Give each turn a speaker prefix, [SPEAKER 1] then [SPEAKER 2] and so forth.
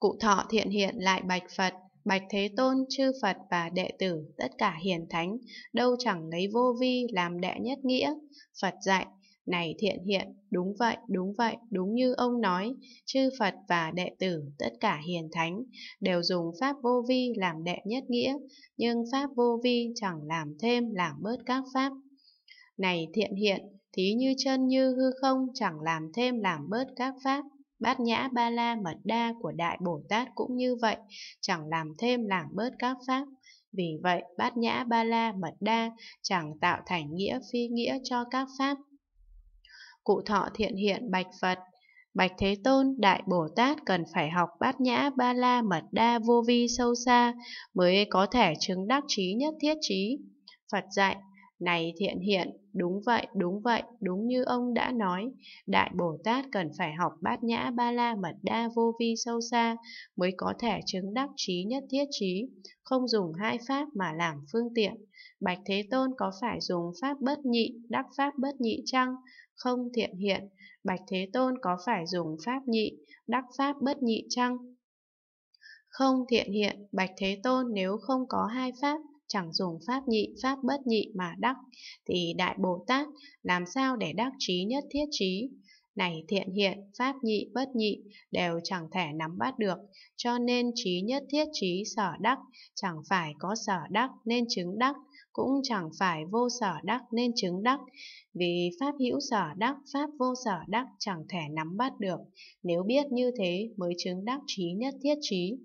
[SPEAKER 1] Cụ thọ thiện hiện lại bạch Phật, bạch Thế Tôn, chư Phật và đệ tử, tất cả hiền thánh, đâu chẳng lấy vô vi làm đệ nhất nghĩa. Phật dạy, này thiện hiện, đúng vậy, đúng vậy, đúng như ông nói, chư Phật và đệ tử, tất cả hiền thánh, đều dùng Pháp vô vi làm đệ nhất nghĩa, nhưng Pháp vô vi chẳng làm thêm làm bớt các Pháp. Này thiện hiện, thí như chân như hư không chẳng làm thêm làm bớt các Pháp. Bát nhã ba la mật đa của Đại Bồ Tát cũng như vậy, chẳng làm thêm làm bớt các pháp. Vì vậy, bát nhã ba la mật đa chẳng tạo thành nghĩa phi nghĩa cho các pháp. Cụ thọ thiện hiện bạch Phật Bạch Thế Tôn, Đại Bồ Tát cần phải học bát nhã ba la mật đa vô vi sâu xa mới có thể chứng đắc trí nhất thiết trí. Phật dạy, này thiện hiện, đúng vậy, đúng vậy, đúng như ông đã nói, Đại Bồ Tát cần phải học bát nhã ba la mật đa vô vi sâu xa mới có thể chứng đắc trí nhất thiết trí, không dùng hai pháp mà làm phương tiện. Bạch Thế Tôn có phải dùng pháp bất nhị, đắc pháp bất nhị chăng? Không thiện hiện, Bạch Thế Tôn có phải dùng pháp nhị, đắc pháp bất nhị chăng? Không thiện hiện, Bạch Thế Tôn nếu không có hai pháp chẳng dùng pháp nhị, pháp bất nhị mà đắc, thì Đại Bồ Tát làm sao để đắc trí nhất thiết trí? Này thiện hiện, pháp nhị, bất nhị đều chẳng thể nắm bắt được, cho nên trí nhất thiết trí sở đắc, chẳng phải có sở đắc nên chứng đắc, cũng chẳng phải vô sở đắc nên chứng đắc, vì pháp hữu sở đắc, pháp vô sở đắc chẳng thể nắm bắt được, nếu biết như thế mới chứng đắc trí nhất thiết trí.